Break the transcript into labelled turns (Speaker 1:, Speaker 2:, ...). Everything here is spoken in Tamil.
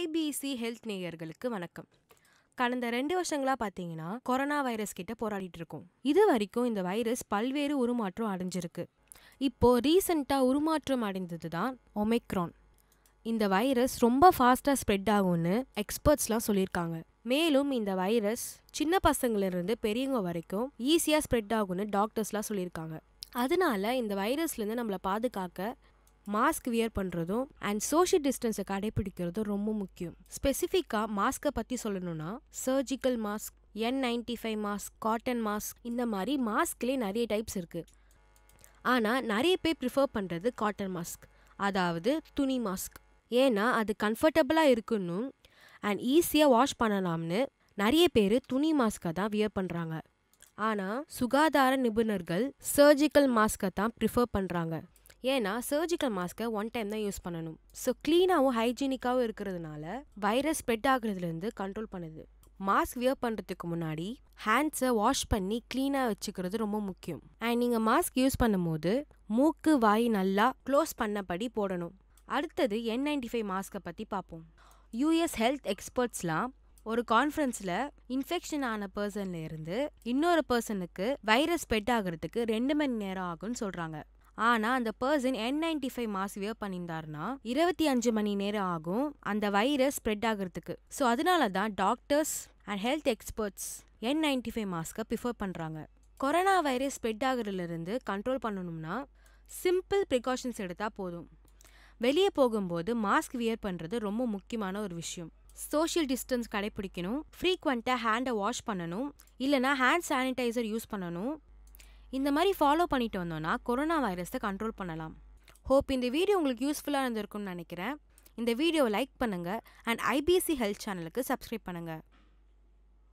Speaker 1: ஐபிசி ஹெல்த் நேயர்களுக்கு வணக்கம் கடந்த ரெண்டு வருஷங்களாக பார்த்தீங்கன்னா கொரோனா வைரஸ் கிட்ட போராடிட்டு இருக்கோம் இது வரைக்கும் இந்த வைரஸ் பல்வேறு உருமாற்றம் அடைஞ்சிருக்கு இப்போது ரீசண்டாக உருமாற்றம் அடைந்தது தான் ஒமைக்ரான் இந்த வைரஸ் ரொம்ப ஃபாஸ்ட்டாக ஸ்ப்ரெட் ஆகும்னு எக்ஸ்பர்ட்ஸ்லாம் சொல்லியிருக்காங்க மேலும் இந்த வைரஸ் சின்ன பசங்களிலிருந்து பெரியவங்க வரைக்கும் ஈஸியாக ஸ்ப்ரெட் ஆகும்னு டாக்டர்ஸ்லாம் சொல்லியிருக்காங்க அதனால இந்த வைரஸ்லேருந்து நம்மளை பாதுகாக்க மாஸ்க் வியர் பண்ணுறதும் அண்ட் சோஷியல் டிஸ்டன்ஸை கடைபிடிக்கிறதும் ரொம்ப முக்கியம் ஸ்பெசிஃபிக்காக மாஸ்க்கை பற்றி சொல்லணும்னா surgical mask N ninety five mask cotton mask இந்த மாதிரி மாஸ்க்லேயே நிறைய டைப்ஸ் இருக்குது ஆனால் நிறைய பேர் ப்ரிஃபர் பண்ணுறது காட்டன் மாஸ்க் அதாவது துணி மாஸ்க் ஏன்னா அது கம்ஃபர்டபுளாக இருக்குன்னு அண்ட் ஈஸியாக வாஷ் பண்ணலாம்னு நிறைய பேர் துணி மாஸ்க்கை தான் வியர் பண்ணுறாங்க ஆனால் சுகாதார நிபுணர்கள் சர்ஜிக்கல் மாஸ்க்கை தான் ப்ரிஃபர் பண்ணுறாங்க ஏன்னா சர்ஜிக்கல் மாஸ்க்கை ஒன் டைம் தான் யூஸ் பண்ணணும் ஸோ க்ளீனாகவும் ஹைஜீனிக்காகவும் இருக்கிறதுனால வைரஸ் ஸ்ப்ரெட் ஆகுறதுலேருந்து கண்ட்ரோல் பண்ணுது மாஸ்க் வியர் பண்ணுறதுக்கு முன்னாடி ஹேண்ட்ஸை வாஷ் பண்ணி க்ளீனாக வச்சுக்கிறது ரொம்ப முக்கியம் அண்ட் நீங்கள் மாஸ்க் யூஸ் பண்ணும்போது மூக்கு வாய் நல்லா க்ளோஸ் பண்ணபடி போடணும் அடுத்தது என் நைன்டி ஃபைவ் மாஸ்கை பற்றி பார்ப்போம் யூஎஸ் ஹெல்த் எக்ஸ்பர்ட்ஸ்லாம் ஒரு கான்ஃபரன்ஸில் இன்ஃபெக்ஷன் ஆன பர்சன்லேருந்து இன்னொரு பர்சனுக்கு வைரஸ் ஸ்ப்ரெட் ஆகிறதுக்கு ரெண்டு மணி நேரம் ஆகும்னு சொல்கிறாங்க ஆனால் அந்த person N ninety five mask wear பண்ணியிருந்தாருன்னா இருபத்தி அஞ்சு மணி நேரம் ஆகும் அந்த வைரஸ் ஸ்ப்ரெட் ஆகிறதுக்கு ஸோ அதனால தான் doctors and health experts N ninety five மாஸ்க்கை ப்ரிஃபர் பண்ணுறாங்க கொரோனா வைரஸ் ஸ்ப்ரெட் ஆகுறதுலேருந்து கண்ட்ரோல் பண்ணணும்னா சிம்பிள் ப்ரிகாஷன்ஸ் எடுத்தால் போதும் வெளியே போகும்போது மாஸ்க் வியர் பண்ணுறது ரொம்ப முக்கியமான ஒரு விஷயம் சோஷியல் டிஸ்டன்ஸ் கடைபிடிக்கணும் ஃப்ரீக்வெண்ட்டாக ஹேண்டை வாஷ் பண்ணணும் இல்லைனா ஹேண்ட் சானிடைசர் யூஸ் பண்ணணும் இந்த மாதிரி ஃபாலோ பண்ணிட்டு வந்தோன்னா கொரோனா வைரஸை கண்ட்ரோல் பண்ணலாம் ஹோப் இந்த வீடியோ உங்களுக்கு யூஸ்ஃபுல்லாக இருந்திருக்கும்னு நினைக்கிறேன் இந்த வீடியோவை லைக் பண்ணுங்கள் அண்ட் ஐபிஎஸ்சி ஹெல்த் சேனலுக்கு சப்ஸ்கிரைப் பண்ணுங்கள்